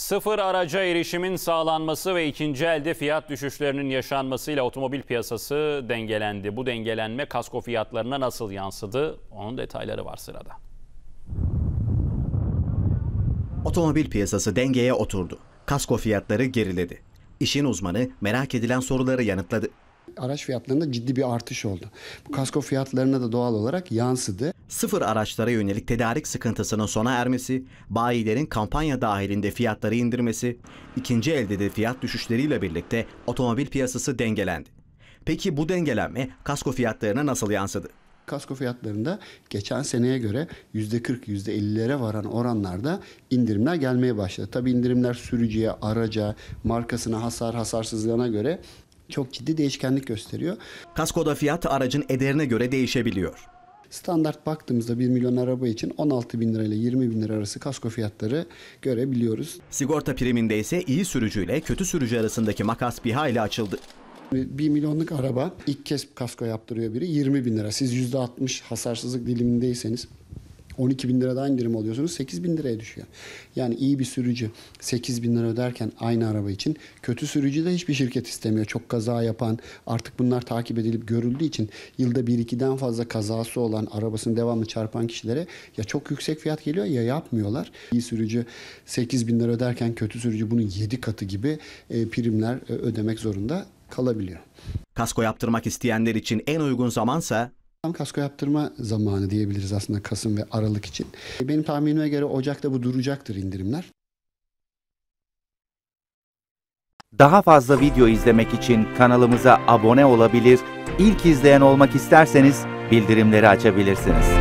Sıfır araca erişimin sağlanması ve ikinci elde fiyat düşüşlerinin yaşanmasıyla otomobil piyasası dengelendi. Bu dengelenme kasko fiyatlarına nasıl yansıdı? Onun detayları var sırada. Otomobil piyasası dengeye oturdu. Kasko fiyatları geriledi. İşin uzmanı merak edilen soruları yanıtladı araç fiyatlarında ciddi bir artış oldu. Bu kasko fiyatlarına da doğal olarak yansıdı. Sıfır araçlara yönelik tedarik sıkıntısının sona ermesi, bayilerin kampanya dahilinde fiyatları indirmesi, ikinci elde de fiyat düşüşleriyle birlikte otomobil piyasası dengelendi. Peki bu dengelenme kasko fiyatlarına nasıl yansıdı? kasko fiyatlarında geçen seneye göre %40, %50'lere varan oranlarda indirimler gelmeye başladı. Tabi indirimler sürücüye, araca, markasına, hasar, hasarsızlığına göre çok ciddi değişkenlik gösteriyor. Kaskoda fiyat aracın ederine göre değişebiliyor. Standart baktığımızda 1 milyon araba için 16 bin lira ile 20 bin lira arası kasko fiyatları görebiliyoruz. Sigorta priminde ise iyi sürücüyle kötü sürücü arasındaki makas bir hayli açıldı. 1 milyonluk araba ilk kez kasko yaptırıyor biri 20 bin lira. Siz %60 hasarsızlık dilimindeyseniz 12 bin lirada indirim alıyorsunuz 8 bin liraya düşüyor. Yani iyi bir sürücü 8 bin lira öderken aynı araba için kötü sürücü de hiçbir şirket istemiyor. Çok kaza yapan artık bunlar takip edilip görüldüğü için yılda 1-2'den fazla kazası olan arabasını devamlı çarpan kişilere ya çok yüksek fiyat geliyor ya yapmıyorlar. İyi sürücü 8 bin lira öderken kötü sürücü bunun 7 katı gibi e, primler e, ödemek zorunda kalabiliyor. Kasko yaptırmak isteyenler için en uygun zamansa Tam kasko yaptırma zamanı diyebiliriz aslında Kasım ve Aralık için. E, benim tahminime göre Ocak'ta bu duracaktır indirimler. Daha fazla video izlemek için kanalımıza abone olabilir, ilk izleyen olmak isterseniz bildirimleri açabilirsiniz.